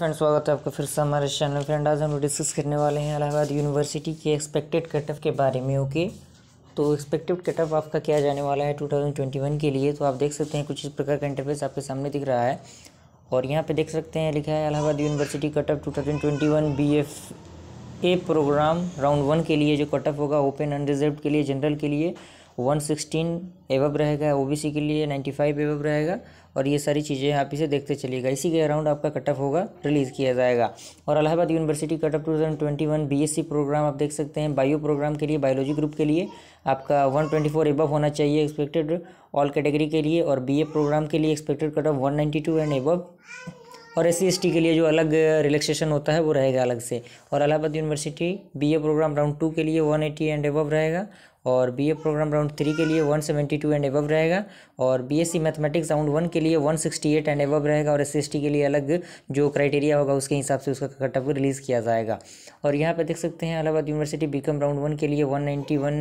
friends स्वागत है आपका फिर से हमारे चैनल फ्रेंड आज हम डिस्कस करने वाले हैं इलाहाबाद यूनिवर्सिटी के एक्सपेक्टेड कट ऑफ के बारे में ओके तो एक्सपेक्टेड कट ऑफ आपका क्या जाने वाला है 2021 के लिए तो आप देख सकते हैं कुछ इस प्रकार का इंटरफेस आपके सामने दिख रहा है और यहाँ पर देख सकते हैं लिखा है Allahabad university cut off two thousand twenty one B F programme round one के लिए जो कट ऑफ होगा ओपन अनरिजर्व के लिए जनरल के लिए वन सिक्सटीन एवब रहेगा सी के लिए नाइन्टी फाइव एवब रहेगा और ये सारी चीज़ें आप इसे देखते चलिएगा इसी के अराउंड आपका कट ऑफ होगा रिलीज़ किया जाएगा और Allahabad university cut off two thousand twenty one B S C programme आप देख सकते हैं बायो प्रोग्राम के लिए बायोलॉजी ग्रुप के लिए आपका वन ट्वेंटी फोर एबव होना चाहिए एक्सपेक्टेड ऑल कैटेगरी के लिए और बी ए प्रोग्राम के लिए expected cut off one ninety two and above और एस सी के लिए जो अलग रिलैक्सेशन होता है वो रहेगा अलग से और Allahabad university B A programme round two के लिए वन एटी एंड एबव रहेगा और B A programme round three के लिए one seventy two and above रहेगा और B S C mathematics round one के लिए one sixty eight and above रहेगा और एस सी के लिए अलग जो क्राइटेरिया होगा उसके हिसाब से उसका कटअप रिलीज़ किया जाएगा और यहाँ पर देख सकते हैं Allahabad university B round one के लिए वन वन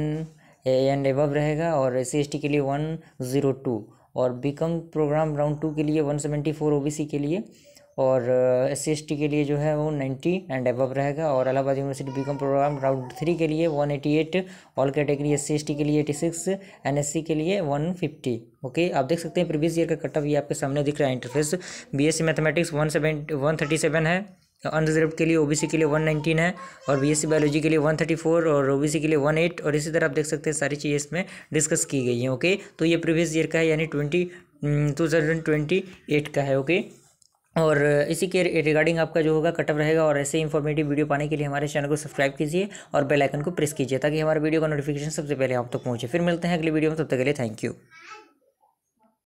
एंड एबव रहेगा और एस सी के लिए वन ज़ीरो टू और बी प्रोग्राम राउंड टू के लिए one seventy four O B C के लिए और एस सी के लिए जो है वो नाइन्टी एंड एबव रहेगा और Allahabad university B programme round three के लिए one eighty eight all category S C के लिए eighty six N S C के लिए वन फिफ्टी ओके आप देख सकते हैं प्रीवियस ईयर का कटअप ये आपके सामने दिख रहा है interface B S C mathematics one seven one thirty seven है अनरिजर्व के लिए ओबीसी के लिए वन नाइनटीन है और बीएससी बायोलॉजी के लिए वन थर्टी फोर और ओबीसी के लिए वन एट और इसी तरह आप देख सकते हैं सारी चीज़ें इसमें डिस्कस की गई हैं ओके तो ये प्रीवियस ईयर का है यानी twenty two thousand twenty eight का है ओके और इसी के रिगार्डिंग आपका जो होगा कटअप रहेगा और ऐसे इन्फॉर्मेटिव वीडियो पाने के लिए हमारे चैनल को सब्सक्राइब कीजिए और बेल आइकन को प्रेस कीजिए ताकि हमारे वीडियो का नोटिफिकेशन सबसे पहले आप तक तो पहुंचे फिर मिलते हैं अगले वीडियो में तब तक के लिए थैंक यू